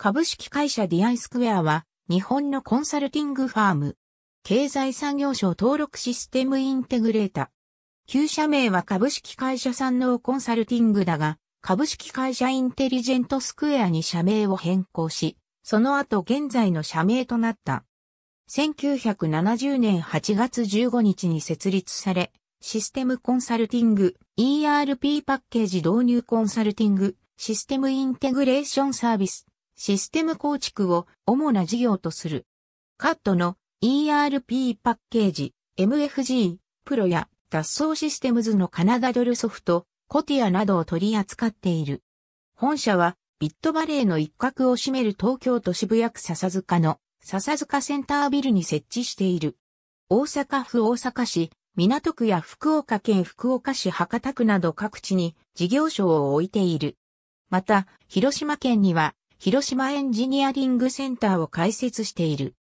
株式会社 DI スクエアは、日本のコンサルティングファーム。経済産業省登録システムインテグレータ。旧社名は株式会社産能コンサルティングだが、株式会社インテリジェントスクエアに社名を変更し、その後現在の社名となった。1970年8月15日に設立され、システムコンサルティング、ERP パッケージ導入コンサルティング、システムインテグレーションサービス、システム構築を主な事業とする。カットの ERP パッケージ、MFG、プロや脱走システムズのカナダドルソフト、コティアなどを取り扱っている。本社はビットバレーの一角を占める東京都渋谷区笹塚の笹塚センタービルに設置している。大阪府大阪市、港区や福岡県福岡市博多区など各地に事業所を置いている。また、広島県には広島エンジニアリングセンターを開設している。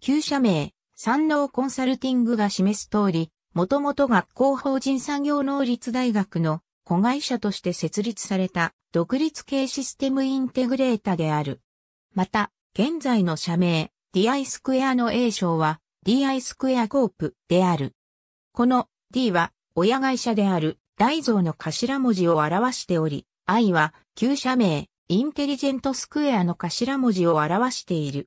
旧社名、山農コンサルティングが示す通り、もともと学校法人産業能率大学の子会社として設立された独立系システムインテグレータである。また、現在の社名、DI スクエアの A 賞は DI スクエアコープである。この D は親会社である大蔵の頭文字を表しており、I は旧社名インテリジェントスクエアの頭文字を表している。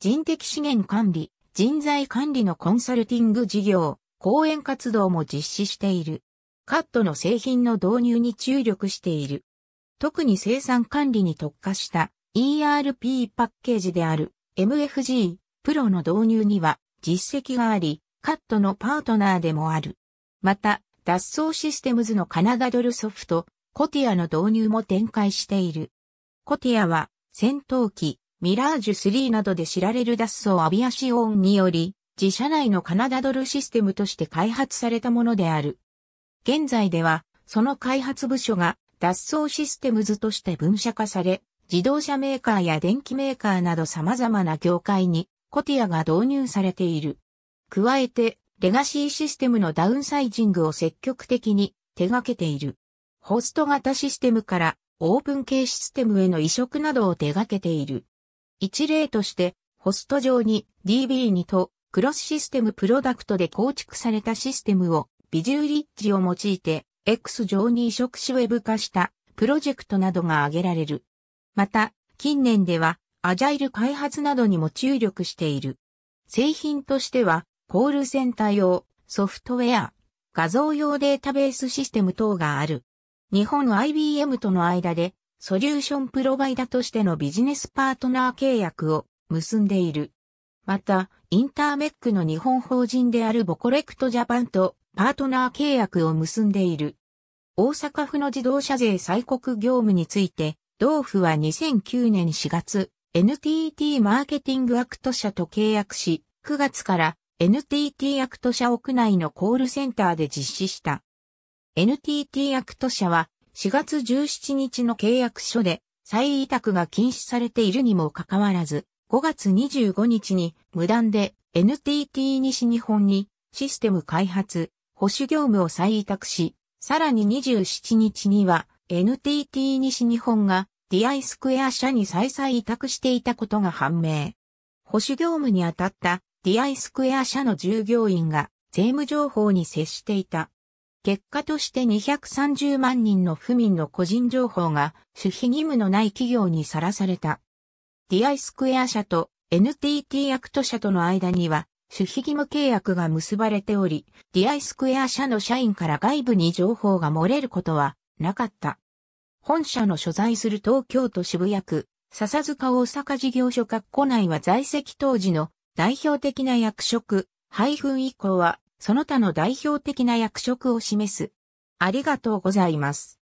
人的資源管理、人材管理のコンサルティング事業、講演活動も実施している。カットの製品の導入に注力している。特に生産管理に特化した ERP パッケージである MFG プロの導入には実績があり、カットのパートナーでもある。また、脱走システムズのカナダドルソフト、コティアの導入も展開している。コティアは、戦闘機、ミラージュ3などで知られる脱走アビアシオンにより、自社内のカナダドルシステムとして開発されたものである。現在では、その開発部署が脱走システムズとして分社化され、自動車メーカーや電機メーカーなど様々な業界にコティアが導入されている。加えて、レガシーシステムのダウンサイジングを積極的に手掛けている。ホスト型システムからオープン系システムへの移植などを手掛けている。一例として、ホスト上に DB2 とクロスシステムプロダクトで構築されたシステムをビジューリッジを用いて X 上に移植しウェブ化したプロジェクトなどが挙げられる。また、近年ではアジャイル開発などにも注力している。製品としては、コールセンター用、ソフトウェア、画像用データベースシステム等がある。日本 IBM との間でソリューションプロバイダとしてのビジネスパートナー契約を結んでいる。また、インターメックの日本法人であるボコレクトジャパンとパートナー契約を結んでいる。大阪府の自動車税再告業務について、同府は2009年4月、NTT マーケティングアクト社と契約し、9月から NTT アクト社屋内のコールセンターで実施した。NTT アクト社は4月17日の契約書で再委託が禁止されているにもかかわらず、5月25日に無断で NTT 西日本にシステム開発、保守業務を再委託し、さらに27日には NTT 西日本が DI スクエア社に再々委託していたことが判明。保守業務に当たった DI スクエア社の従業員が税務情報に接していた結果として230万人の府民の個人情報が守秘義務のない企業にさらされた。ディアイスクエア社と NTT アクト社との間には守秘義務契約が結ばれており、ディアイスクエア社の社員から外部に情報が漏れることはなかった。本社の所在する東京都渋谷区、笹塚大阪事業所括弧内は在籍当時の代表的な役職、配分以降はその他の代表的な役職を示す。ありがとうございます。